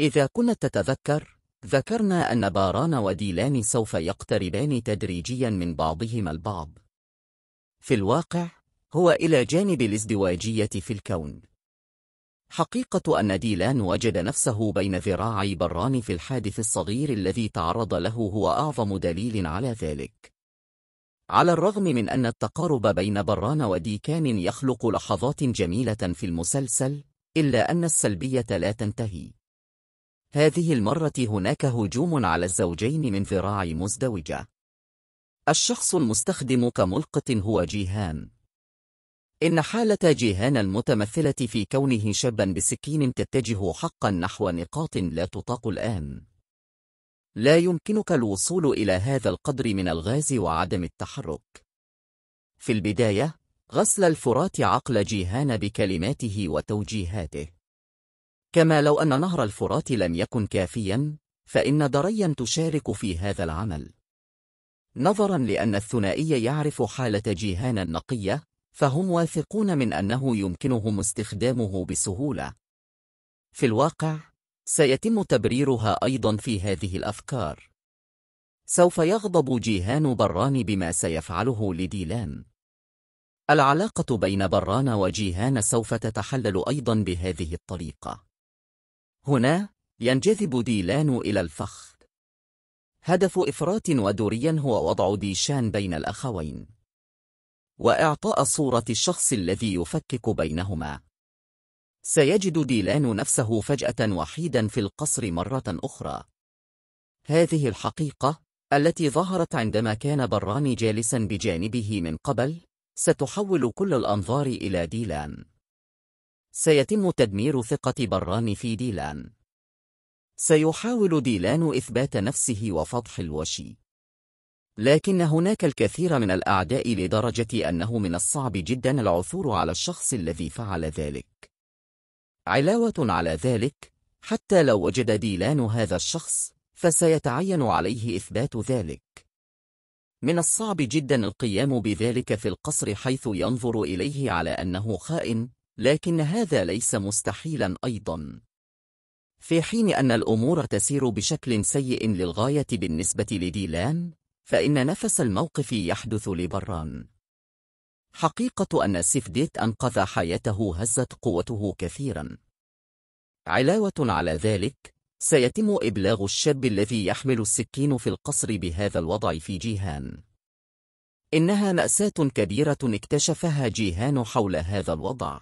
إذا كنا تتذكر، ذكرنا أن باران وديلان سوف يقتربان تدريجيا من بعضهما البعض. في الواقع، هو إلى جانب الازدواجية في الكون. حقيقة أن ديلان وجد نفسه بين ذراعي بران في الحادث الصغير الذي تعرض له هو أعظم دليل على ذلك. على الرغم من أن التقارب بين بران وديكان يخلق لحظات جميلة في المسلسل، إلا أن السلبية لا تنتهي. هذه المرة هناك هجوم على الزوجين من ذراع مزدوجة. الشخص المستخدم كملقط هو جيهان. إن حالة جيهان المتمثلة في كونه شابا بسكين تتجه حقا نحو نقاط لا تطاق الآن. لا يمكنك الوصول إلى هذا القدر من الغاز وعدم التحرك. في البداية، غسل الفرات عقل جيهان بكلماته وتوجيهاته. كما لو أن نهر الفرات لم يكن كافيا فإن دريا تشارك في هذا العمل نظرا لأن الثنائي يعرف حالة جيهان النقية فهم واثقون من أنه يمكنهم استخدامه بسهولة في الواقع سيتم تبريرها أيضا في هذه الأفكار سوف يغضب جيهان بران بما سيفعله لديلان العلاقة بين بران وجيهان سوف تتحلل أيضا بهذه الطريقة هنا ينجذب ديلان إلى الفخ هدف إفراط ودوريا هو وضع ديشان بين الأخوين وإعطاء صورة الشخص الذي يفكك بينهما سيجد ديلان نفسه فجأة وحيدا في القصر مرة أخرى هذه الحقيقة التي ظهرت عندما كان براني جالسا بجانبه من قبل ستحول كل الأنظار إلى ديلان سيتم تدمير ثقة بران في ديلان. سيحاول ديلان إثبات نفسه وفضح الوشي. لكن هناك الكثير من الأعداء لدرجة أنه من الصعب جدا العثور على الشخص الذي فعل ذلك. علاوة على ذلك، حتى لو وجد ديلان هذا الشخص، فسيتعين عليه إثبات ذلك. من الصعب جدا القيام بذلك في القصر حيث ينظر إليه على أنه خائن لكن هذا ليس مستحيلا أيضا في حين أن الأمور تسير بشكل سيء للغاية بالنسبة لديلان فإن نفس الموقف يحدث لبران حقيقة أن سيفديت أنقذ حياته هزت قوته كثيرا علاوة على ذلك سيتم إبلاغ الشاب الذي يحمل السكين في القصر بهذا الوضع في جيهان إنها مأساة كبيرة اكتشفها جيهان حول هذا الوضع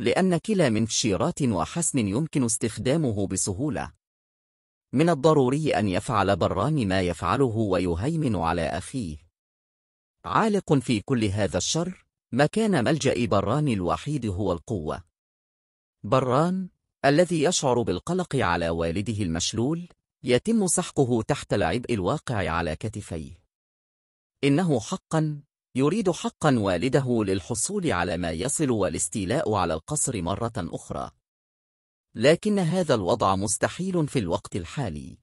لأن كلا من شيرات وحسن يمكن استخدامه بسهولة من الضروري أن يفعل بران ما يفعله ويهيمن على أخيه عالق في كل هذا الشر مكان ملجأ بران الوحيد هو القوة بران الذي يشعر بالقلق على والده المشلول يتم سحقه تحت العبء الواقع على كتفيه إنه حقا يريد حقا والده للحصول على ما يصل والاستيلاء على القصر مرة أخرى لكن هذا الوضع مستحيل في الوقت الحالي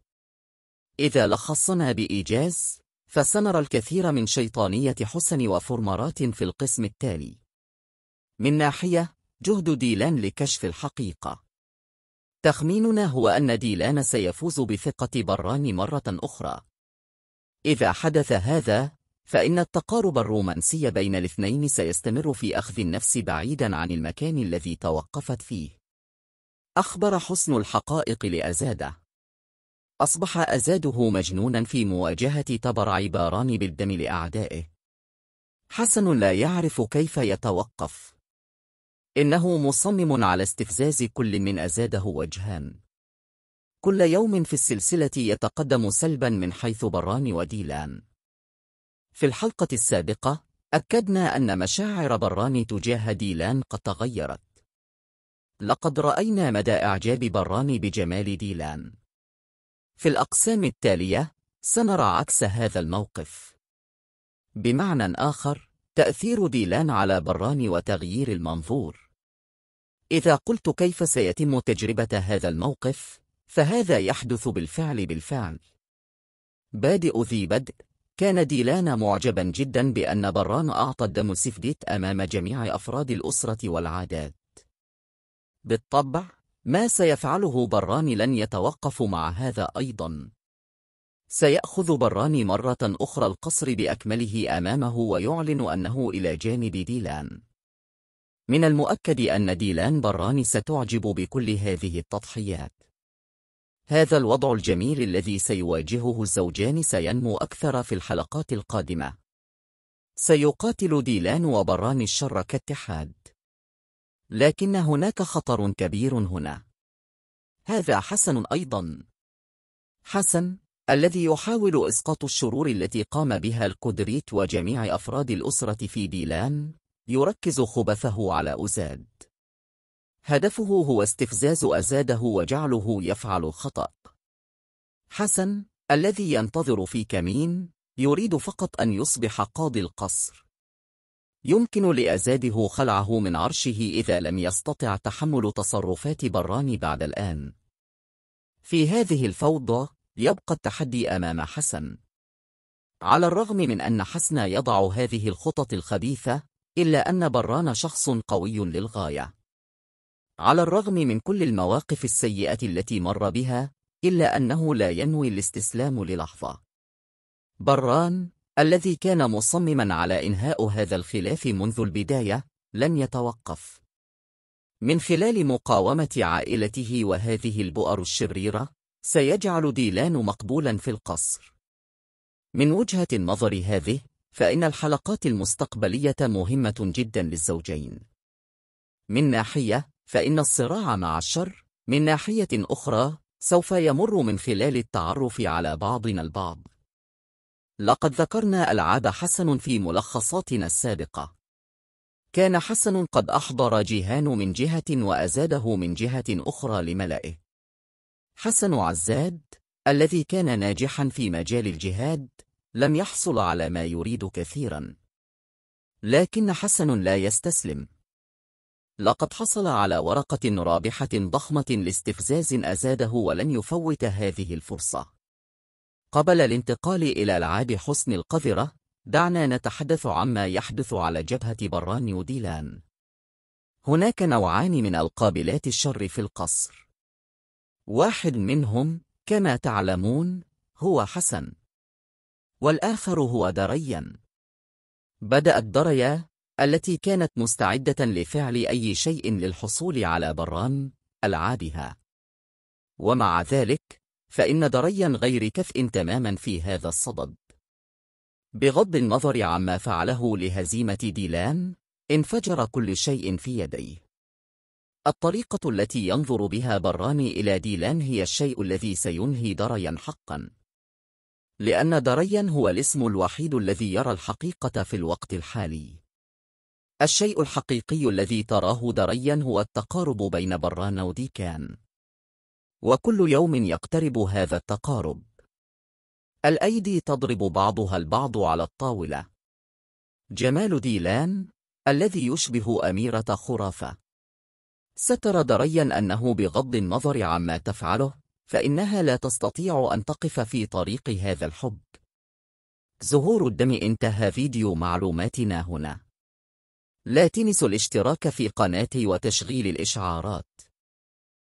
إذا لخصنا بإيجاز فسنرى الكثير من شيطانية حسن وفرمرات في القسم التالي من ناحية جهد ديلان لكشف الحقيقة تخميننا هو أن ديلان سيفوز بثقة بران مرة أخرى إذا حدث هذا فإن التقارب الرومانسي بين الاثنين سيستمر في أخذ النفس بعيدا عن المكان الذي توقفت فيه أخبر حسن الحقائق لأزاده أصبح أزاده مجنونا في مواجهة تبرع باران بالدم لأعدائه حسن لا يعرف كيف يتوقف إنه مصمم على استفزاز كل من أزاده وجهان كل يوم في السلسلة يتقدم سلبا من حيث بران وديلان في الحلقة السابقة أكدنا أن مشاعر بران تجاه ديلان قد تغيرت لقد رأينا مدى إعجاب بران بجمال ديلان في الأقسام التالية سنرى عكس هذا الموقف بمعنى آخر تأثير ديلان على بران وتغيير المنظور إذا قلت كيف سيتم تجربة هذا الموقف فهذا يحدث بالفعل بالفعل بادئ ذي بدء كان ديلان معجبا جدا بأن بران أعطى الدم سفديت أمام جميع أفراد الأسرة والعادات بالطبع ما سيفعله بران لن يتوقف مع هذا أيضا سيأخذ بران مرة أخرى القصر بأكمله أمامه ويعلن أنه إلى جانب ديلان من المؤكد أن ديلان بران ستعجب بكل هذه التضحيات هذا الوضع الجميل الذي سيواجهه الزوجان سينمو أكثر في الحلقات القادمة سيقاتل ديلان وبران الشر كاتحاد لكن هناك خطر كبير هنا هذا حسن أيضا حسن الذي يحاول إسقاط الشرور التي قام بها الكودريت وجميع أفراد الأسرة في ديلان يركز خبثه على أزاد هدفه هو استفزاز أزاده وجعله يفعل الخطأ حسن الذي ينتظر في كمين يريد فقط أن يصبح قاضي القصر يمكن لأزاده خلعه من عرشه إذا لم يستطع تحمل تصرفات بران بعد الآن في هذه الفوضى يبقى التحدي أمام حسن على الرغم من أن حسن يضع هذه الخطط الخبيثة إلا أن بران شخص قوي للغاية على الرغم من كل المواقف السيئة التي مر بها إلا أنه لا ينوي الاستسلام للحظة بران الذي كان مصمما على إنهاء هذا الخلاف منذ البداية لن يتوقف من خلال مقاومة عائلته وهذه البؤر الشريرة سيجعل ديلان مقبولا في القصر من وجهة النظر هذه فإن الحلقات المستقبلية مهمة جدا للزوجين من ناحية فإن الصراع مع الشر من ناحية أخرى سوف يمر من خلال التعرف على بعضنا البعض لقد ذكرنا ألعاب حسن في ملخصاتنا السابقة كان حسن قد أحضر جيهان من جهة وأزاده من جهة أخرى لملئه حسن عزاد الذي كان ناجحا في مجال الجهاد لم يحصل على ما يريد كثيرا لكن حسن لا يستسلم لقد حصل على ورقة رابحة ضخمة لاستفزاز أزاده ولن يفوت هذه الفرصة قبل الانتقال إلى ألعاب حسن القذرة دعنا نتحدث عما يحدث على جبهة بران وديلان هناك نوعان من القابلات الشر في القصر واحد منهم كما تعلمون هو حسن والآخر هو دريا بدأت دريا التي كانت مستعدة لفعل أي شيء للحصول على بران ألعابها ومع ذلك فإن دريا غير كفء تماما في هذا الصدد بغض النظر عما فعله لهزيمة ديلان انفجر كل شيء في يديه الطريقة التي ينظر بها بران إلى ديلان هي الشيء الذي سينهي دريا حقا لأن دريا هو الاسم الوحيد الذي يرى الحقيقة في الوقت الحالي الشيء الحقيقي الذي تراه دريا هو التقارب بين بران وديكان وكل يوم يقترب هذا التقارب الأيدي تضرب بعضها البعض على الطاولة جمال ديلان الذي يشبه أميرة خرافة ستر دريا أنه بغض النظر عما تفعله فإنها لا تستطيع أن تقف في طريق هذا الحب زهور الدم انتهى فيديو معلوماتنا هنا لا تنسوا الاشتراك في قناتي وتشغيل الإشعارات